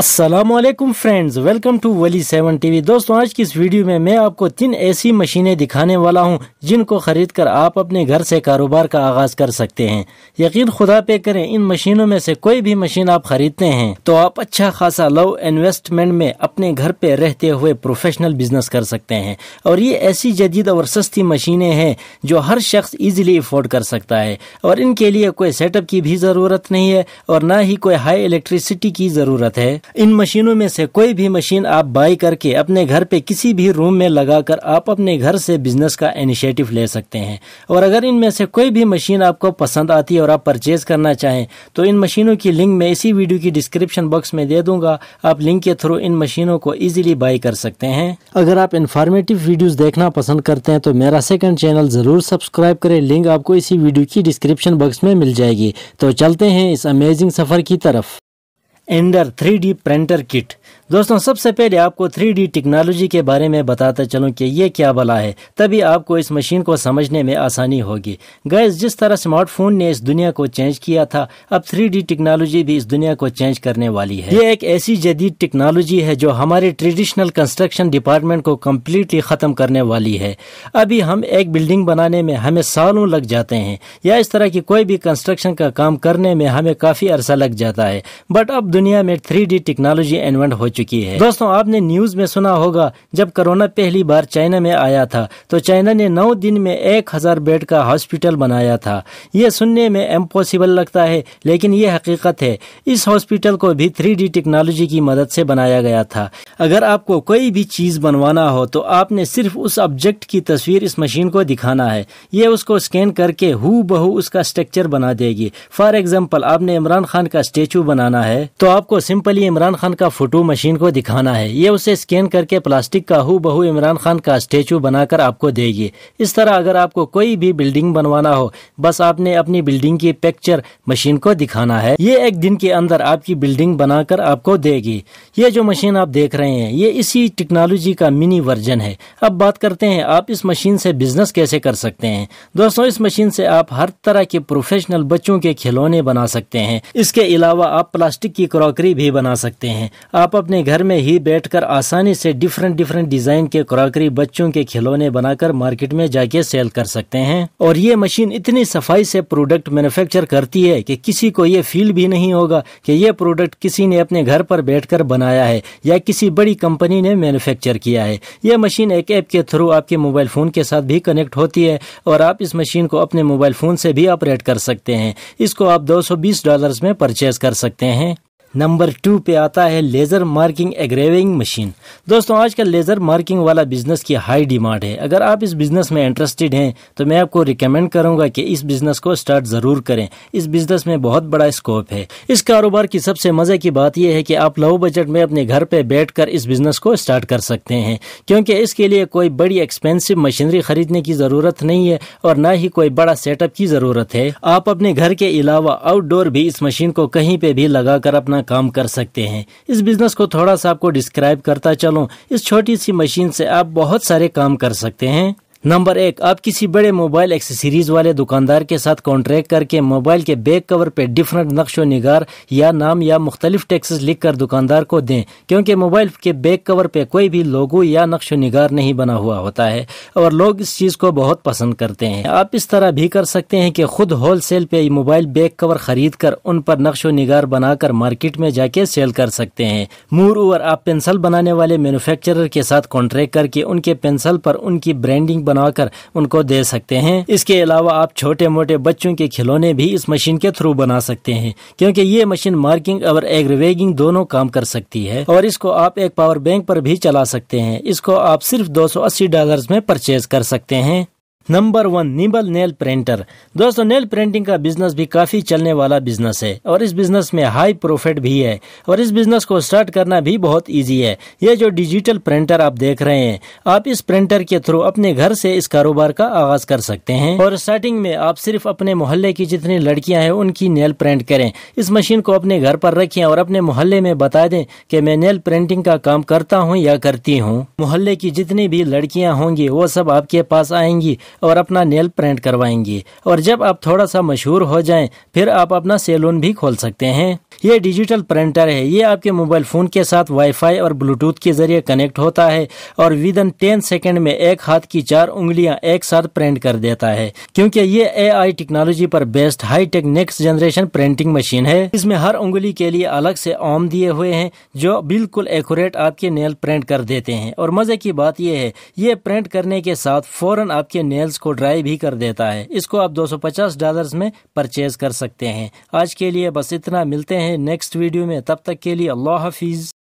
Aslam friends welcome to Wali seven TV दोस्तों आज की इस वीडियो में मैं आपको तीन ऐसी मशीनें दिखाने वाला हूं जिनको खरीद कर आप अपने घर से कारोबार का आगाज कर सकते हैं यकीन खुदा पे करें इन मशीनों में से कोई भी मशीन आप खरीदते हैं तो आप अच्छा खासा लव इन्वेस्टमेंट में अपने घर पे रहते हुए प्रोफेशनल बिजनेस कर सकते हैं और ये ऐसी जदीद और सस्ती मशीनें हैं जो हर शख्स ईजिली अफोर्ड कर सकता है और इनके लिए कोई सेटअप की भी ज़रूरत नहीं है और ना ही कोई हाई इलेक्ट्रिसिटी की ज़रूरत है इन मशीनों में से कोई भी मशीन आप बाई करके अपने घर पे किसी भी रूम में लगाकर आप अपने घर से बिजनेस का इनिशिएटिव ले सकते हैं और अगर इनमें से कोई भी मशीन आपको पसंद आती है और आप परचेज करना चाहें तो इन मशीनों की लिंक मैं इसी वीडियो की डिस्क्रिप्शन बॉक्स में दे दूंगा आप लिंक के थ्रू इन मशीनों को ईजिली बाई कर सकते हैं अगर आप इन्फॉर्मेटिव वीडियोज देखना पसंद करते हैं तो मेरा सेकेंड चैनल जरूर सब्सक्राइब करें लिंक आपको इसी वीडियो की डिस्क्रिप्शन बॉक्स में मिल जाएगी तो चलते हैं इस अमेजिंग सफर की तरफ एंडर थ्री प्रिंटर किट दोस्तों सबसे पहले आपको थ्री टेक्नोलॉजी के बारे में बताता चलूँ कि ये क्या बला है तभी आपको इस मशीन को समझने में आसानी होगी गैस जिस तरह स्मार्टफोन ने इस दुनिया को चेंज किया था अब थ्री टेक्नोलॉजी भी इस दुनिया को चेंज करने वाली है ये एक ऐसी जदीद टेक्नोलॉजी है जो हमारे ट्रेडिशनल कंस्ट्रक्शन डिपार्टमेंट को कम्प्लीटली ख़त्म करने वाली है अभी हम एक बिल्डिंग बनाने में हमें सालों लग जाते हैं या इस तरह की कोई भी कंस्ट्रक्शन का काम करने में हमें काफ़ी अरसा लग जाता है बट अब दुनिया में थ्री डी टेक्नोलॉजी एनवेंट हो चुकी है दोस्तों आपने न्यूज में सुना होगा जब कोरोना पहली बार चाइना में आया था तो चाइना ने नौ दिन में एक हजार बेड का हॉस्पिटल बनाया था ये सुनने में इम्पोसिबल लगता है लेकिन ये हकीकत है इस हॉस्पिटल को भी थ्री डी टेक्नोलॉजी की मदद से बनाया गया था अगर आपको कोई भी चीज बनवाना हो तो आपने सिर्फ उस ऑब्जेक्ट की तस्वीर इस मशीन को दिखाना है ये उसको स्कैन करके हु उसका स्ट्रक्चर बना देगी फॉर एग्जाम्पल आपने इमरान खान का स्टेचू बनाना है तो आपको सिंपली इमरान खान का फोटो मशीन को दिखाना है ये उसे स्कैन करके प्लास्टिक का हु बहु इमरान खान का स्टेचू बनाकर आपको देगी इस तरह अगर आपको कोई भी बिल्डिंग बनवाना हो बस आपने अपनी बिल्डिंग की पिक्चर मशीन को दिखाना है ये एक दिन के अंदर आपकी बिल्डिंग बनाकर आपको देगी ये जो मशीन आप देख रहे हैं ये इसी टेक्नोलॉजी का मिनी वर्जन है अब बात करते हैं आप इस मशीन से बिजनेस कैसे कर सकते हैं दोस्तों इस मशीन से आप हर तरह के प्रोफेशनल बच्चों के खिलौने बना सकते हैं इसके अलावा आप प्लास्टिक की क्रॉकरी भी बना सकते हैं आप अपने घर में ही बैठकर आसानी से डिफरेंट डिफरेंट डिज़ाइन के क्रॉकरी बच्चों के खिलौने बनाकर मार्केट में जाके सेल कर सकते हैं और ये मशीन इतनी सफाई से प्रोडक्ट मैन्युफैक्चर करती है कि किसी को ये फील भी नहीं होगा कि ये प्रोडक्ट किसी ने अपने घर पर बैठकर बनाया है या किसी बड़ी कंपनी ने मैन्युफैक्चर किया है यह मशीन एक ऐप के थ्रू आपके मोबाइल फ़ोन के साथ भी कनेक्ट होती है और आप इस मशीन को अपने मोबाइल फ़ोन से भी ऑपरेट कर सकते हैं इसको आप 220 डॉलर्स में परचेज कर सकते हैं नंबर टू पे आता है लेज़र मार्किंग एग्रेविंग मशीन दोस्तों आज कल लेज़र मार्किंग वाला बिज़नेस की हाई डिमांड है अगर आप इस बिज़नेस में इंटरेस्टेड हैं तो मैं आपको रिकमेंड करूंगा कि इस बिज़नेस को स्टार्ट ज़रूर करें इस बिज़नेस में बहुत बड़ा स्कोप है इस कारोबार की सबसे मज़े की बात यह है कि आप लो बजट में अपने घर पर बैठ कर इस बिज़नेस को स्टार्ट कर सकते हैं क्योंकि इसके लिए कोई बड़ी एक्सपेंसिव मशीनरी ख़रीदने की ज़रूरत नहीं है और ना ही कोई बड़ा सेटअप की ज़रूरत है आप अपने घर के अलावा आउटडोर भी इस मशीन को कहीं पर भी लगा कर अपना अपना काम कर सकते हैं इस बिजनेस को थोड़ा सा आपको डिस्क्राइब करता चलूं इस छोटी सी मशीन से आप बहुत सारे काम कर सकते हैं नंबर एक आप किसी बड़े मोबाइल एक्सेसरीज वाले दुकानदार के साथ कॉन्ट्रैक्ट करके मोबाइल के बैक कवर पे डिफरेंट नक्शो निगार या नाम या मुख्तलिफ टैक्सेस लिख कर दुकानदार को दें क्योंकि मोबाइल के बैक कवर पे कोई भी लोगो या नक्शो निगार नहीं बना हुआ होता है और लोग इस चीज़ को बहुत पसंद करते हैं आप इस तरह भी कर सकते हैं कि खुद होल सेल पे मोबाइल बैक कवर खरीद कर उन पर नक्शो निगार बनाकर मार्केट में जाके सेल कर सकते हैं मूर ओवर आप पेंसिल बनाने वाले मैनुफेक्चर के साथ कॉन्ट्रैक्ट करके उनके पेंसिल पर उनकी ब्रांडिंग बनाकर उनको दे सकते हैं इसके अलावा आप छोटे मोटे बच्चों के खिलौने भी इस मशीन के थ्रू बना सकते हैं क्योंकि ये मशीन मार्किंग और एग्रवेगिंग दोनों काम कर सकती है और इसको आप एक पावर बैंक पर भी चला सकते हैं इसको आप सिर्फ 280 डॉलर्स में परचेज कर सकते हैं नंबर वन निबल नेल प्रिंटर दोस्तों नेल प्रिंटिंग का बिजनेस भी काफी चलने वाला बिजनेस है और इस बिजनेस में हाई प्रॉफिट भी है और इस बिजनेस को स्टार्ट करना भी बहुत ईजी है ये जो डिजिटल प्रिंटर आप देख रहे हैं आप इस प्रिंटर के थ्रू अपने घर से इस कारोबार का आगाज कर सकते हैं और स्टार्टिंग में आप सिर्फ अपने मोहल्ले की जितनी लड़कियां हैं उनकी नेल प्रिंट करें इस मशीन को अपने घर पर रखें और अपने मोहल्ले में बता दें कि मैं नेल प्रिंटिंग का काम करता हूँ या करती हूँ मोहल्ले की जितनी भी लड़कियाँ होंगी वो सब आपके पास आएंगी और अपना नेल प्रिंट करवाएंगी और जब आप थोड़ा सा मशहूर हो जाए फिर आप अपना सैलून भी खोल सकते हैं ये डिजिटल प्रिंटर है ये आपके मोबाइल फ़ोन के साथ वाईफाई और ब्लूटूथ के ज़रिए कनेक्ट होता है और विद इन टेन सेकेंड में एक हाथ की चार उंगलियां एक साथ प्रिंट कर देता है क्योंकि ये एआई टेक्नोलॉजी पर based high tech next generation printing machine है इसमें हर उंगली के लिए अलग से ओम दिए हुए हैं जो बिल्कुल एक्यूरेट आपके नेल प्रिंट कर देते हैं और मज़े की बात यह है ये प्रिंट करने के साथ फ़ौरन आपके नेल फाइल्स को ड्राई भी कर देता है इसको आप 250 डॉलर्स में परचेज कर सकते हैं आज के लिए बस इतना मिलते हैं नेक्स्ट वीडियो में तब तक के लिए अल्लाह हाफिज़